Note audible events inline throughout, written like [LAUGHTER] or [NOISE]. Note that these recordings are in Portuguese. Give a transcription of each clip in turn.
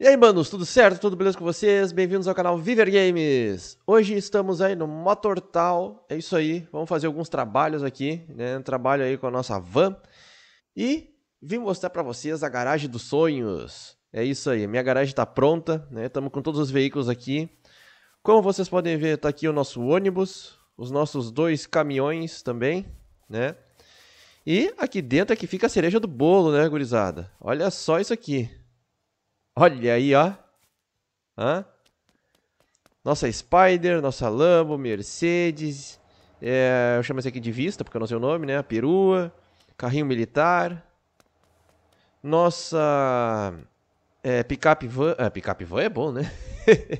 E aí, manos, tudo certo? Tudo beleza com vocês? Bem-vindos ao canal Viver Games! Hoje estamos aí no Motortal, é isso aí, vamos fazer alguns trabalhos aqui, né? Um trabalho aí com a nossa van. E vim mostrar para vocês a garagem dos sonhos. É isso aí, minha garagem está pronta, né? Estamos com todos os veículos aqui. Como vocês podem ver, está aqui o nosso ônibus, os nossos dois caminhões também, né? E aqui dentro é que fica a cereja do bolo, né, gurizada? Olha só isso aqui. Olha aí, ó. Hã? Nossa Spider, nossa Lambo, Mercedes. É, eu chamo esse aqui de Vista, porque eu não sei o nome, né? A perua. Carrinho militar. Nossa. É, picape van. Ah, picape van é bom, né?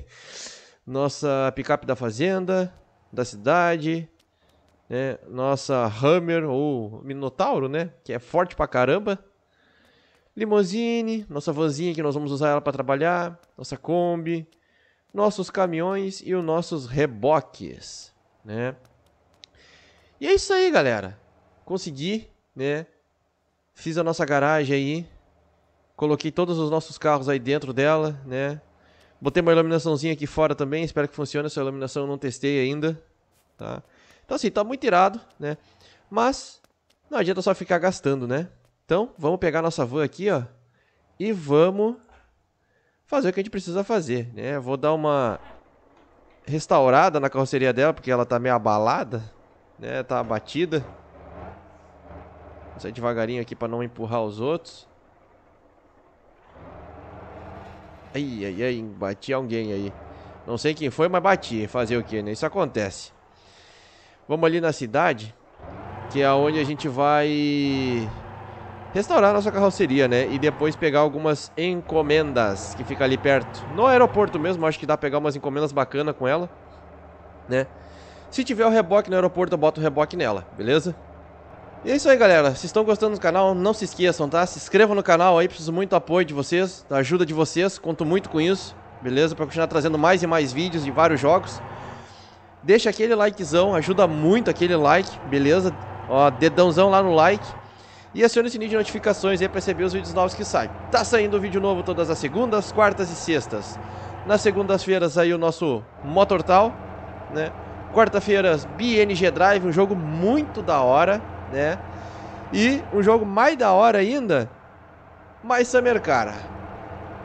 [LAUGHS] nossa picape da fazenda, da cidade. Né? Nossa Hammer ou Minotauro, né? Que é forte pra caramba. Limousine, nossa vanzinha que nós vamos usar ela para trabalhar, nossa Kombi, nossos caminhões e os nossos reboques, né? E é isso aí, galera. Consegui, né? Fiz a nossa garagem aí. Coloquei todos os nossos carros aí dentro dela, né? Botei uma iluminaçãozinha aqui fora também. Espero que funcione. Essa iluminação eu não testei ainda, tá? Então, assim, tá muito irado, né? Mas não adianta só ficar gastando, né? Então, vamos pegar nossa van aqui, ó, e vamos fazer o que a gente precisa fazer, né? Vou dar uma restaurada na carroceria dela, porque ela tá meio abalada, né? Tá abatida. Vou sair devagarinho aqui para não empurrar os outros. Ai, ai, ai, bati alguém aí. Não sei quem foi, mas bati. Fazer o que, né? Isso acontece. Vamos ali na cidade, que é onde a gente vai restaurar a nossa carroceria, né? E depois pegar algumas encomendas que fica ali perto. No aeroporto mesmo, acho que dá pra pegar umas encomendas bacanas com ela, né? Se tiver o reboque no aeroporto, eu boto o reboque nela, beleza? E é isso aí, galera. Se estão gostando do canal, não se esqueçam, tá? Se inscrevam no canal aí, preciso muito do apoio de vocês, da ajuda de vocês, conto muito com isso, beleza? Pra continuar trazendo mais e mais vídeos de vários jogos. Deixa aquele likezão, ajuda muito aquele like, beleza? Ó, dedãozão lá no like e acione o sininho de notificações aí para receber os vídeos novos que saem. Tá saindo vídeo novo todas as segundas, quartas e sextas. Nas segundas-feiras aí o nosso Motortal, né? Quarta-feiras BNG Drive, um jogo muito da hora, né? E um jogo mais da hora ainda, mais Summer Cara.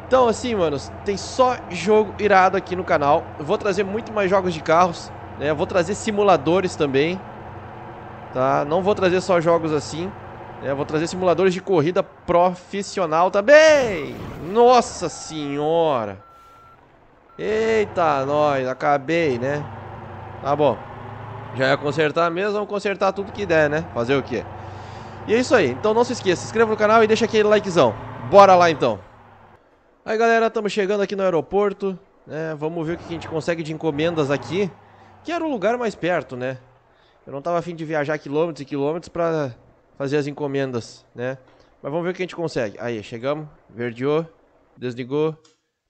Então assim, manos, tem só jogo irado aqui no canal. Eu vou trazer muito mais jogos de carros, né? Eu vou trazer simuladores também, tá? Não vou trazer só jogos assim. É, vou trazer simuladores de corrida profissional também. Nossa senhora. Eita, nós, acabei, né? Tá bom. Já ia consertar mesmo, vamos consertar tudo que der, né? Fazer o quê? E é isso aí. Então não se esqueça, se inscreva no canal e deixa aquele likezão. Bora lá então. Aí galera, estamos chegando aqui no aeroporto. Né? Vamos ver o que a gente consegue de encomendas aqui. Que era o lugar mais perto, né? Eu não tava afim de viajar quilômetros e quilômetros pra fazer as encomendas, né? Mas vamos ver o que a gente consegue. Aí, chegamos, verdeou, desligou,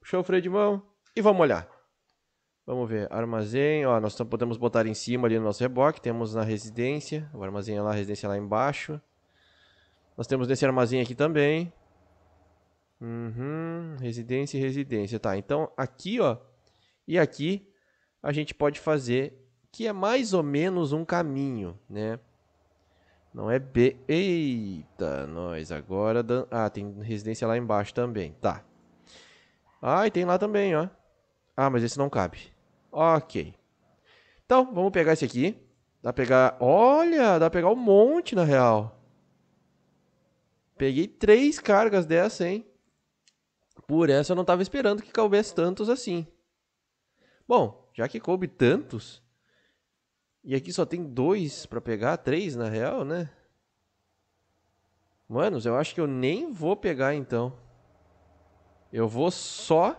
puxou o freio de mão e vamos olhar. Vamos ver, armazém, ó, nós podemos botar em cima ali no nosso reboque, temos na residência, o armazém é lá, a residência é lá embaixo. Nós temos nesse armazém aqui também. Uhum, residência e residência, tá, então aqui, ó, e aqui a gente pode fazer que é mais ou menos um caminho, né? Não é B. Eita, nós agora... Dan... Ah, tem residência lá embaixo também. Tá. Ah, e tem lá também, ó. Ah, mas esse não cabe. Ok. Então, vamos pegar esse aqui. Dá pra pegar... Olha, dá pra pegar um monte, na real. Peguei três cargas dessa, hein? Por essa eu não tava esperando que coubesse tantos assim. Bom, já que coube tantos, e aqui só tem dois para pegar, três na real, né? Manos, eu acho que eu nem vou pegar então. Eu vou só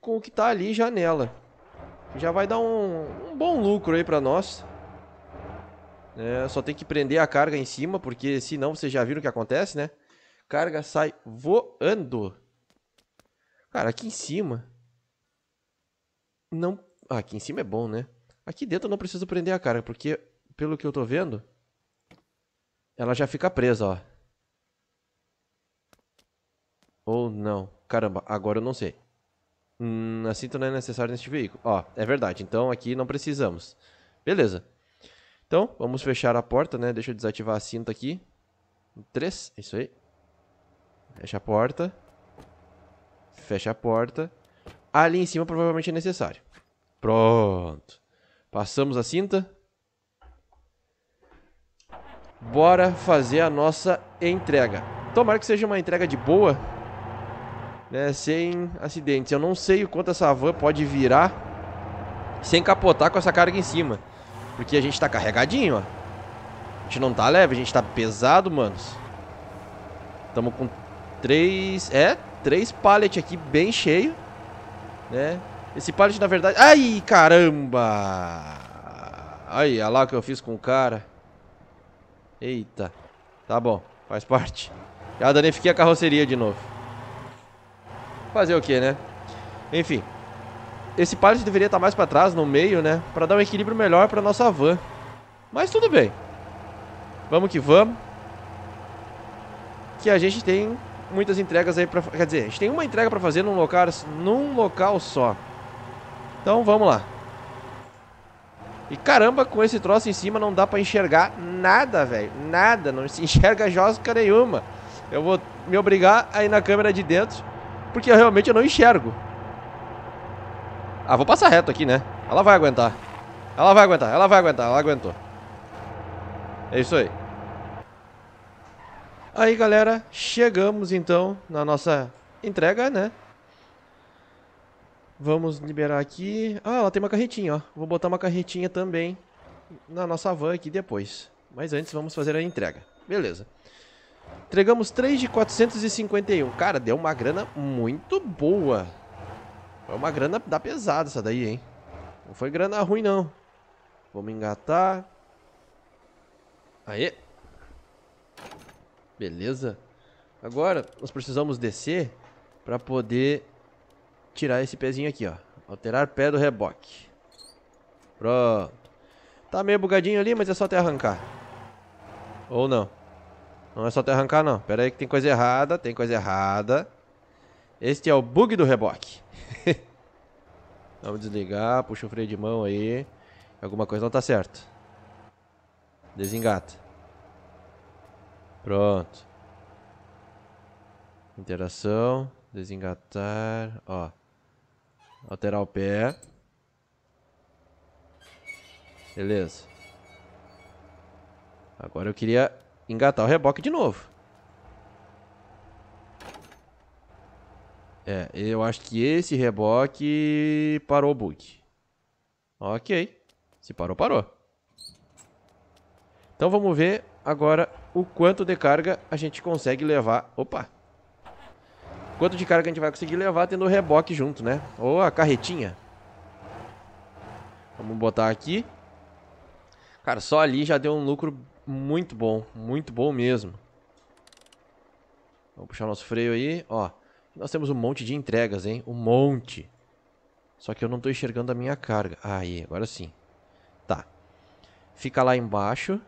com o que tá ali janela. Já vai dar um, um bom lucro aí para nós. É, só tem que prender a carga em cima, porque senão vocês já viram o que acontece, né? Carga sai voando. Cara, aqui em cima... Não... Ah, aqui em cima é bom, né? Aqui dentro eu não preciso prender a cara, porque pelo que eu tô vendo, ela já fica presa, ó. Ou não. Caramba, agora eu não sei. Hum, a assim cinta não é necessária neste veículo. Ó, é verdade. Então aqui não precisamos. Beleza. Então, vamos fechar a porta, né? Deixa eu desativar a cinta aqui. Três, isso aí. Fecha a porta. Fecha a porta. Ali em cima provavelmente é necessário. Pronto. Passamos a cinta. Bora fazer a nossa entrega. Tomara que seja uma entrega de boa, né, sem acidentes. Eu não sei o quanto essa van pode virar sem capotar com essa carga em cima. Porque a gente tá carregadinho, ó. A gente não tá leve, a gente tá pesado, manos. Tamo com três... É, três pallets aqui bem cheio, né? Esse pallet, na verdade... Ai, caramba! Ai, olha lá o que eu fiz com o cara. Eita. Tá bom, faz parte. Já danifiquei a carroceria de novo. Fazer o que, né? Enfim. Esse pallet deveria estar tá mais pra trás, no meio, né? Pra dar um equilíbrio melhor pra nossa van. Mas tudo bem. Vamos que vamos. Que a gente tem muitas entregas aí pra... Quer dizer, a gente tem uma entrega pra fazer num local, num local só. Então vamos lá. E caramba, com esse troço em cima não dá pra enxergar nada, velho. Nada, não se [LAUGHS] enxerga josca nenhuma. Eu vou me obrigar a ir na câmera de dentro, porque eu realmente eu não enxergo. Ah, vou passar reto aqui, né? Ela vai aguentar. Ela vai aguentar, ela vai aguentar, ela aguentou. É isso aí. Aí, galera, chegamos então na nossa entrega, né? Vamos liberar aqui. Ah, ela tem uma carretinha, ó. Vou botar uma carretinha também na nossa van aqui depois. Mas antes vamos fazer a entrega. Beleza. Entregamos 3 de 451. Cara, deu uma grana muito boa. Foi é uma grana da pesada essa daí, hein? Não foi grana ruim, não. Vamos engatar. Aê. Beleza. Agora, nós precisamos descer para poder tirar esse pezinho aqui, ó. Alterar pé do reboque. Pronto. Tá meio bugadinho ali, mas é só até arrancar. Ou não. Não é só até arrancar, não. Pera aí que tem coisa errada, tem coisa errada. Este é o bug do reboque. [LAUGHS] Vamos desligar, puxa o freio de mão aí. Alguma coisa não tá certo. Desengata. Pronto. Interação, desengatar, ó. Alterar o pé. Beleza. Agora eu queria engatar o reboque de novo. É, eu acho que esse reboque parou o bug. Ok. Se parou, parou. Então vamos ver agora o quanto de carga a gente consegue levar. Opa! Quanto de carga a gente vai conseguir levar tendo o reboque junto, né? Ou a carretinha. Vamos botar aqui. Cara, só ali já deu um lucro muito bom. Muito bom mesmo. Vamos puxar nosso freio aí. Ó, nós temos um monte de entregas, hein? Um monte. Só que eu não tô enxergando a minha carga. Aí, agora sim. Tá. Fica lá embaixo.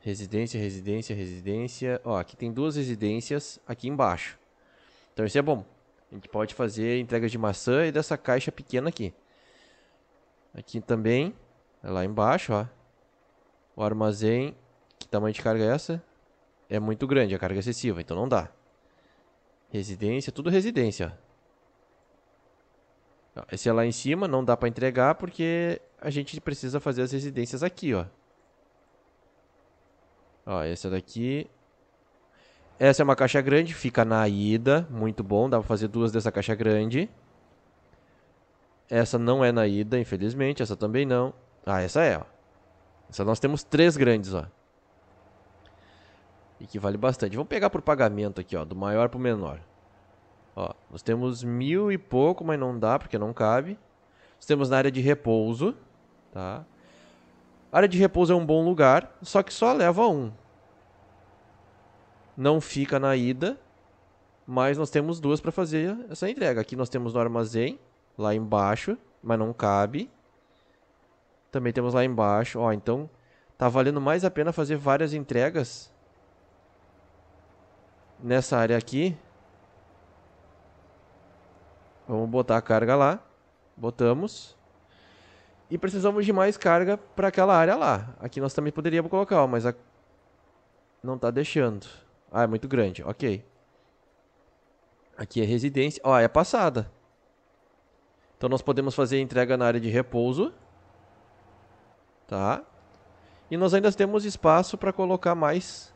Residência, residência, residência. Ó, aqui tem duas residências aqui embaixo. Então isso é bom. A gente pode fazer entregas de maçã e dessa caixa pequena aqui. Aqui também, é lá embaixo, ó. O armazém, que tamanho de carga é essa? É muito grande, a carga é excessiva, então não dá. Residência, tudo residência, ó. Esse é lá em cima, não dá pra entregar porque a gente precisa fazer as residências aqui, ó. Ó, essa daqui essa é uma caixa grande, fica na ida, muito bom, dá pra fazer duas dessa caixa grande. Essa não é na ida, infelizmente, essa também não. Ah, essa é, ó. Essa nós temos três grandes, ó. E que vale bastante. Vamos pegar por pagamento aqui, ó, do maior pro menor. Ó, nós temos mil e pouco, mas não dá porque não cabe. Nós temos na área de repouso, tá? A área de repouso é um bom lugar, só que só leva um não fica na ida, mas nós temos duas para fazer essa entrega. Aqui nós temos no armazém, lá embaixo, mas não cabe. Também temos lá embaixo, ó, então tá valendo mais a pena fazer várias entregas nessa área aqui. Vamos botar a carga lá. Botamos. E precisamos de mais carga para aquela área lá. Aqui nós também poderíamos colocar, ó, mas a... não tá deixando. Ah, é muito grande. Ok. Aqui é residência. Ó, ah, é passada. Então nós podemos fazer entrega na área de repouso. Tá? E nós ainda temos espaço para colocar mais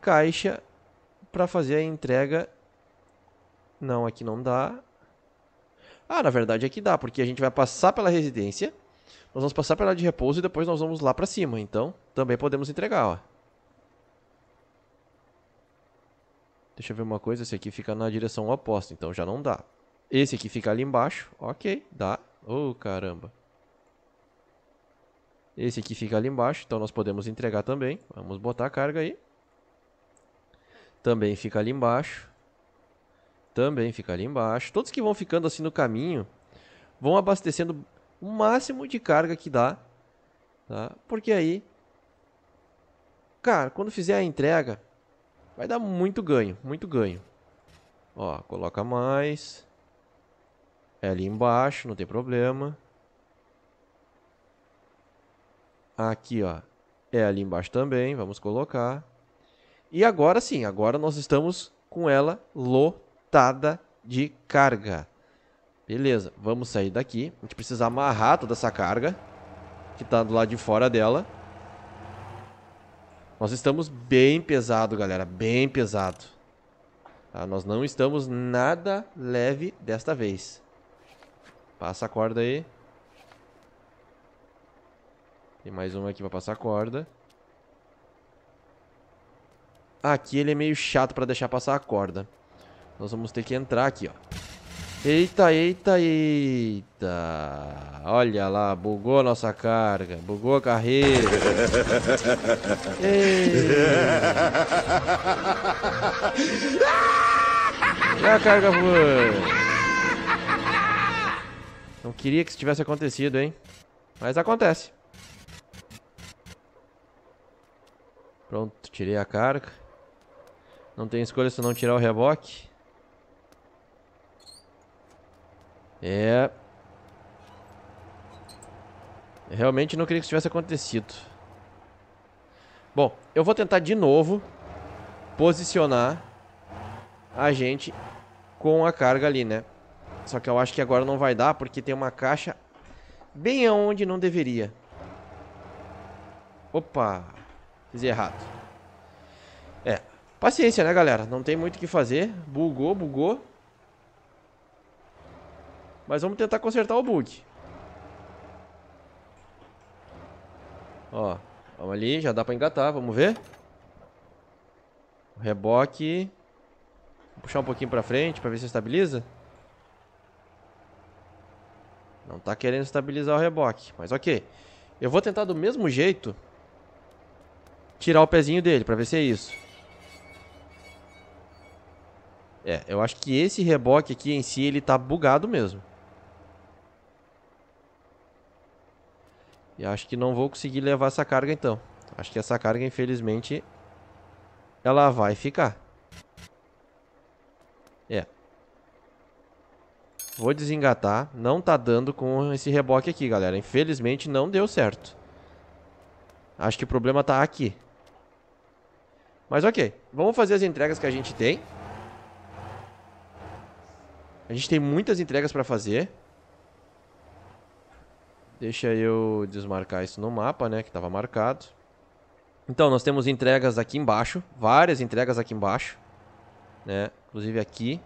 caixa para fazer a entrega. Não, aqui não dá. Ah, na verdade aqui dá, porque a gente vai passar pela residência. Nós vamos passar pela área de repouso e depois nós vamos lá para cima. Então, também podemos entregar, ó. Deixa eu ver uma coisa, esse aqui fica na direção oposta, então já não dá. Esse aqui fica ali embaixo, ok, dá. Oh, caramba. Esse aqui fica ali embaixo, então nós podemos entregar também. Vamos botar a carga aí. Também fica ali embaixo. Também fica ali embaixo. Todos que vão ficando assim no caminho, vão abastecendo o máximo de carga que dá. Tá? Porque aí, cara, quando fizer a entrega, Vai dar muito ganho, muito ganho. Ó, coloca mais. É ali embaixo, não tem problema. Aqui, ó. É ali embaixo também, vamos colocar. E agora sim, agora nós estamos com ela lotada de carga. Beleza, vamos sair daqui. A gente precisa amarrar toda essa carga que está do lado de fora dela. Nós estamos bem pesado, galera. Bem pesado. Tá? Nós não estamos nada leve desta vez. Passa a corda aí. Tem mais uma aqui pra passar a corda. Aqui ele é meio chato pra deixar passar a corda. Nós vamos ter que entrar aqui, ó. Eita, eita, eita. Olha lá, bugou a nossa carga, bugou a carreira. [LAUGHS] e a carga voando. Não queria que isso tivesse acontecido, hein? Mas acontece. Pronto, tirei a carga. Não tem escolha se não tirar o reboque. É... Realmente não queria que isso tivesse acontecido. Bom, eu vou tentar de novo posicionar a gente com a carga ali, né? Só que eu acho que agora não vai dar, porque tem uma caixa bem aonde não deveria. Opa, fiz errado. É, paciência, né, galera? Não tem muito o que fazer. Bugou, bugou. Mas vamos tentar consertar o bug. Ó, vamos ali, já dá pra engatar, vamos ver. Reboque. Vou puxar um pouquinho pra frente pra ver se estabiliza. Não tá querendo estabilizar o reboque, mas ok. Eu vou tentar do mesmo jeito tirar o pezinho dele pra ver se é isso. É, eu acho que esse reboque aqui em si ele tá bugado mesmo. E acho que não vou conseguir levar essa carga então. Acho que essa carga, infelizmente, ela vai ficar. É. Vou desengatar. Não tá dando com esse reboque aqui, galera. Infelizmente, não deu certo. Acho que o problema tá aqui. Mas ok, vamos fazer as entregas que a gente tem. A gente tem muitas entregas para fazer. Deixa eu desmarcar isso no mapa, né? Que estava marcado. Então, nós temos entregas aqui embaixo. Várias entregas aqui embaixo. Né? Inclusive aqui.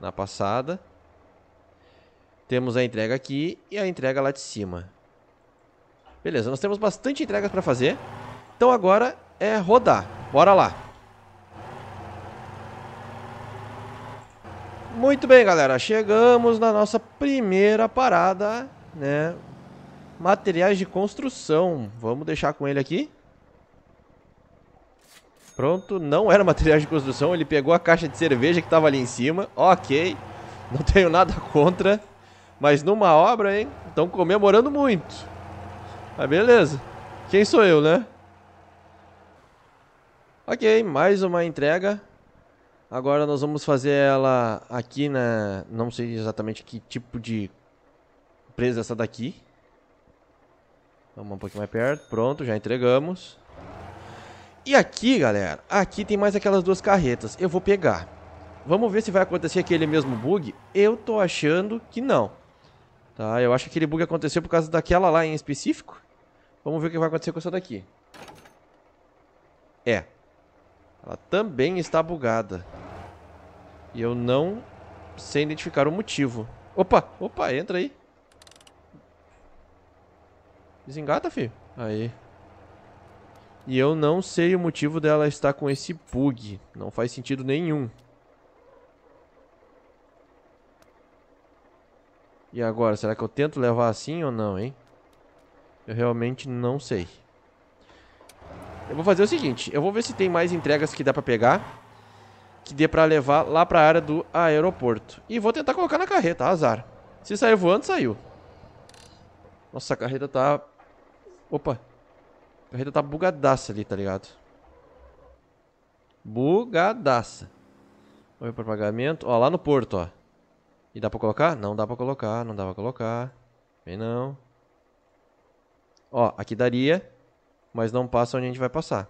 Na passada. Temos a entrega aqui e a entrega lá de cima. Beleza, nós temos bastante entregas para fazer. Então agora é rodar. Bora lá. Muito bem, galera. Chegamos na nossa primeira parada, né? Materiais de construção. Vamos deixar com ele aqui. Pronto, não era materiais de construção. Ele pegou a caixa de cerveja que estava ali em cima. Ok, não tenho nada [LAUGHS] contra. Mas numa obra, hein? Estão comemorando muito. Mas ah, beleza. Quem sou eu, né? Ok, mais uma entrega. Agora nós vamos fazer ela aqui na... Não sei exatamente que tipo de empresa é essa daqui. Vamos um pouquinho mais perto. Pronto, já entregamos. E aqui, galera, aqui tem mais aquelas duas carretas. Eu vou pegar. Vamos ver se vai acontecer aquele mesmo bug. Eu tô achando que não. Tá, eu acho que aquele bug aconteceu por causa daquela lá em específico. Vamos ver o que vai acontecer com essa daqui. É. Ela também está bugada. E eu não sei identificar o motivo. Opa, opa, entra aí. Desengata, filho. Aí. E eu não sei o motivo dela estar com esse bug. Não faz sentido nenhum. E agora, será que eu tento levar assim ou não, hein? Eu realmente não sei. Eu vou fazer o seguinte, eu vou ver se tem mais entregas que dá pra pegar. Que dê pra levar lá pra área do aeroporto. E vou tentar colocar na carreta, azar. Se sair voando, saiu. Nossa, a carreta tá Opa. A carreta tá bugadaça ali, tá ligado? Bugadaça. Olha o pagamento. Ó, lá no porto, ó. E dá pra colocar? Não dá pra colocar, não dá pra colocar. Vem não. Ó, aqui daria, mas não passa onde a gente vai passar.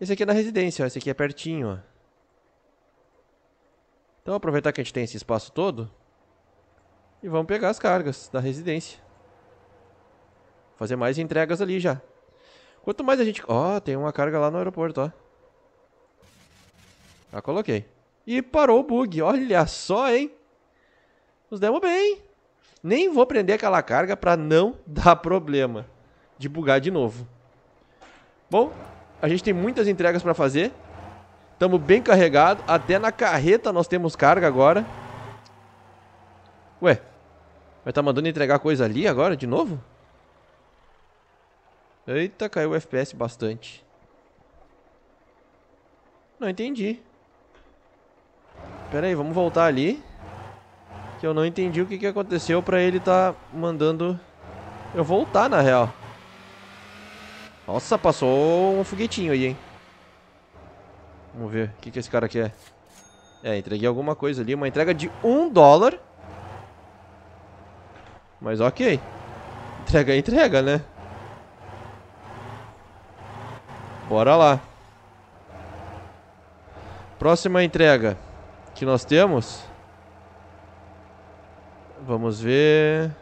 Esse aqui é da residência, ó. Esse aqui é pertinho, ó. Então aproveitar que a gente tem esse espaço todo. E vamos pegar as cargas da residência. Fazer mais entregas ali já. Quanto mais a gente... Ó, oh, tem uma carga lá no aeroporto, ó. Já coloquei. E parou o bug. Olha só, hein? Nos demos bem. Nem vou prender aquela carga para não [LAUGHS] dar problema de bugar de novo. Bom, a gente tem muitas entregas para fazer. Tamo bem carregado. Até na carreta nós temos carga agora. Ué, vai estar tá mandando entregar coisa ali agora de novo? Eita, caiu o FPS bastante. Não entendi. Pera aí, vamos voltar ali. Que eu não entendi o que, que aconteceu pra ele tá mandando eu voltar, na real. Nossa, passou um foguetinho aí, hein. Vamos ver o que, que esse cara quer. É, entreguei alguma coisa ali. Uma entrega de um dólar. Mas ok. Entrega é entrega, né? Bora lá. Próxima entrega que nós temos. Vamos ver.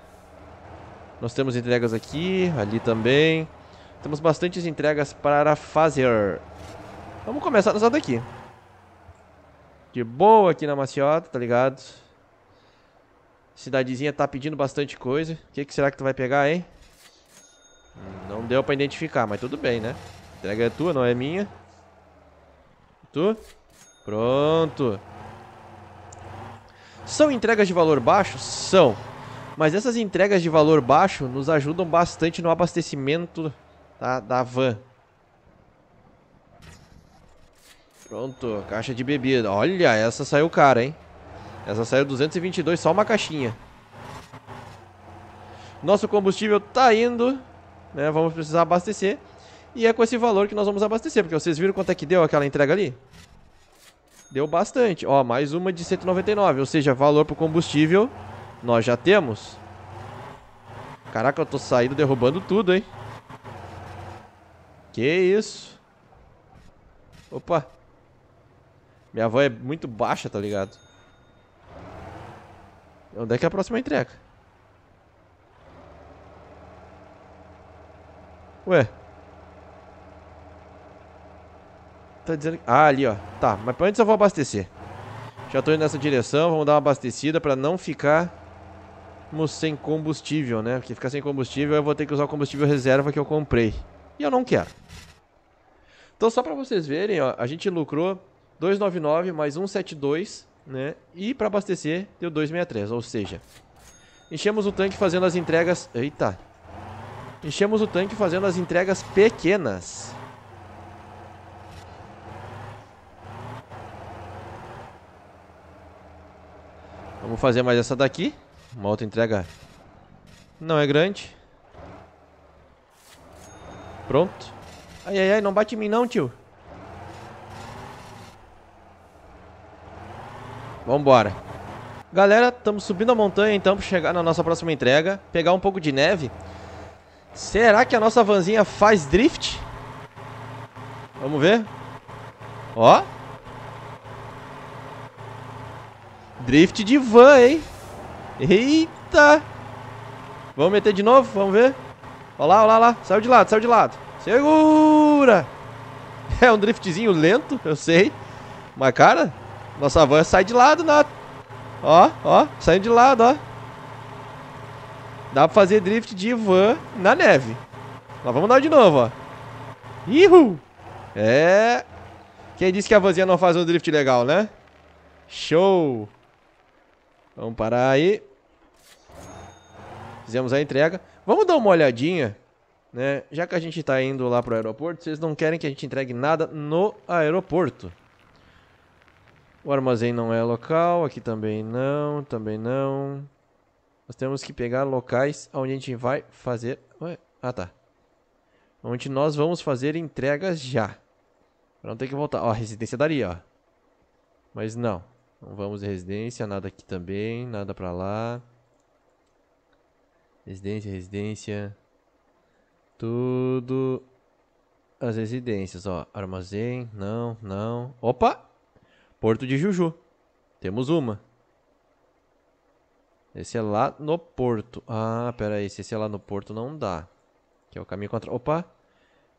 Nós temos entregas aqui, ali também. Temos bastantes entregas para fazer. Vamos começar nessa daqui. De boa aqui na maciota, tá ligado? Cidadezinha tá pedindo bastante coisa. O que, que será que tu vai pegar, hein? Não deu pra identificar, mas tudo bem, né? Entrega é tua, não é minha. Tu? Pronto. São entregas de valor baixo? São. Mas essas entregas de valor baixo nos ajudam bastante no abastecimento da van. Pronto, caixa de bebida. Olha, essa saiu cara, hein? Essa saiu 222, só uma caixinha. Nosso combustível tá indo, né? Vamos precisar abastecer. E é com esse valor que nós vamos abastecer, porque vocês viram quanto é que deu aquela entrega ali? Deu bastante. Ó, mais uma de 199, ou seja, valor pro combustível nós já temos. Caraca, eu tô saindo derrubando tudo, hein? Que isso? Opa. Minha avó é muito baixa, tá ligado? Onde é que é a próxima entrega? Ué. Tá dizendo... Ah, ali, ó. Tá, mas antes eu vou abastecer. Já tô indo nessa direção, vamos dar uma abastecida pra não ficarmos sem combustível, né? Porque ficar sem combustível eu vou ter que usar o combustível reserva que eu comprei. E eu não quero. Então só pra vocês verem, ó, a gente lucrou 299 mais 172, né? E pra abastecer deu 263, ou seja, enchemos o tanque fazendo as entregas... Eita! Enchemos o tanque fazendo as entregas pequenas. Vou fazer mais essa daqui. Uma outra entrega não é grande. Pronto. Ai, ai, ai, não bate em mim não, tio. Vambora. Galera, estamos subindo a montanha então para chegar na nossa próxima entrega. Pegar um pouco de neve. Será que a nossa vanzinha faz drift? Vamos ver. Ó. Drift de van, hein? Eita! Vamos meter de novo? Vamos ver? Olha lá, olha lá, Saiu de lado, saiu de lado. Segura! É um driftzinho lento, eu sei. Mas, cara, nossa van sai de lado, na... Né? Ó, ó, saindo de lado, ó. Dá pra fazer drift de van na neve. Lá vamos dar de novo, ó. Ihu! É... Quem disse que a vanzinha não faz um drift legal, né? Show! Vamos parar aí. Fizemos a entrega. Vamos dar uma olhadinha, né? Já que a gente tá indo lá pro aeroporto, vocês não querem que a gente entregue nada no aeroporto. O armazém não é local, aqui também não, também não. Nós temos que pegar locais onde a gente vai fazer... Ué? Ah, tá. Onde nós vamos fazer entregas já. Pra não ter que voltar. Ó, residência daria, ó. Mas não. Então, vamos em residência, nada aqui também, nada pra lá. Residência, residência. Tudo as residências, ó. Armazém, não, não. Opa! Porto de Juju. Temos uma. Esse é lá no porto. Ah, pera aí. Se esse é lá no porto, não dá. Que é o caminho contra... Opa!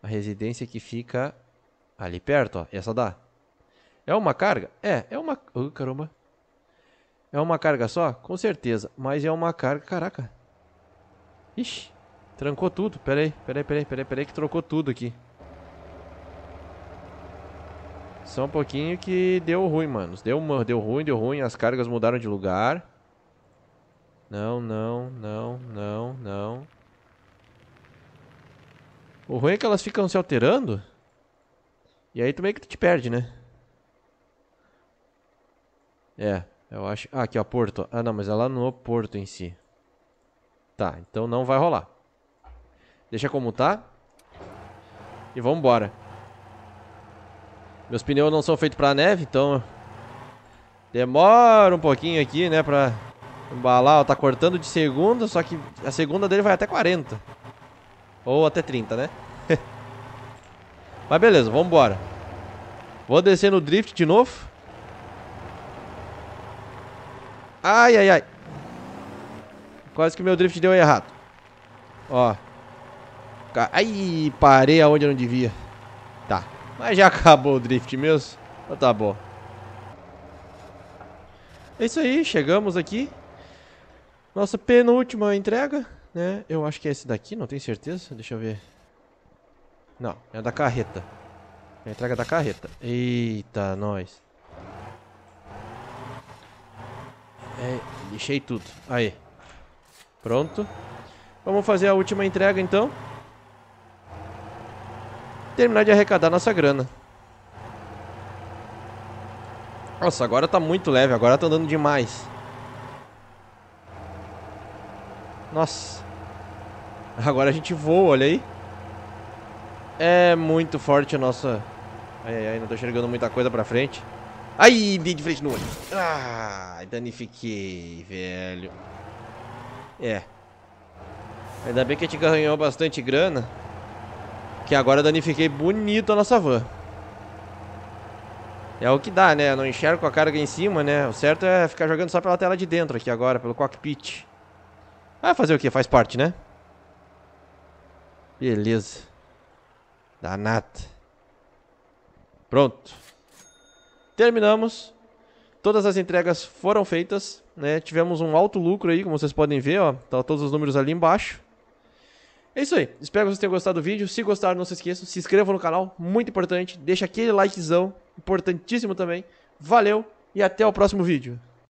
A residência que fica ali perto, ó. Essa dá. É uma carga? É, é uma. Oh, caramba. É uma carga só? Com certeza. Mas é uma carga. Caraca. Ixi. Trancou tudo. Pera aí, pera aí, pera aí, pera aí, pera aí que trocou tudo aqui. Só um pouquinho que deu ruim, mano. Deu, deu ruim, deu ruim. As cargas mudaram de lugar. Não, não, não, não, não. O ruim é que elas ficam se alterando. E aí tu meio que tu te perde, né? É, eu acho... Ah, aqui, ó, Porto. Ah, não, mas é lá no Porto em si. Tá, então não vai rolar. Deixa como tá. E vamos embora. Meus pneus não são feitos pra neve, então... Demora um pouquinho aqui, né, pra embalar. Ó, tá cortando de segunda, só que a segunda dele vai até 40. Ou até 30, né? [LAUGHS] Mas beleza, vamos embora. Vou descer no drift de novo. Ai, ai, ai. Quase que meu drift deu errado. Ó. Ai, parei aonde eu não devia. Tá. Mas já [LAUGHS] acabou o drift mesmo. Então tá bom. É isso aí, chegamos aqui. Nossa penúltima entrega, né? Eu acho que é esse daqui, não tenho certeza. Deixa eu ver. Não, é da carreta. É a entrega da carreta. Eita, nós. É, lixei tudo. Aí. Pronto. Vamos fazer a última entrega, então. Terminar de arrecadar nossa grana. Nossa, agora tá muito leve. Agora tá andando demais. Nossa. Agora a gente voa, olha aí. É muito forte a nossa... Ai, ai, ai, não tô enxergando muita coisa pra frente. Ai, dei de frente no olho. Ah, danifiquei, velho. É. Ainda bem que a gente ganhou bastante grana. Que agora danifiquei bonito a nossa van. É o que dá, né? Eu não enxergo com a carga em cima, né? O certo é ficar jogando só pela tela de dentro aqui agora, pelo cockpit. Ah, fazer o quê? Faz parte, né? Beleza. Danata. Pronto terminamos. Todas as entregas foram feitas, né? Tivemos um alto lucro aí, como vocês podem ver, ó. Tá todos os números ali embaixo. É isso aí. Espero que vocês tenham gostado do vídeo. Se gostaram, não se esqueçam, se inscrevam no canal, muito importante. Deixa aquele likezão, importantíssimo também. Valeu e até o próximo vídeo.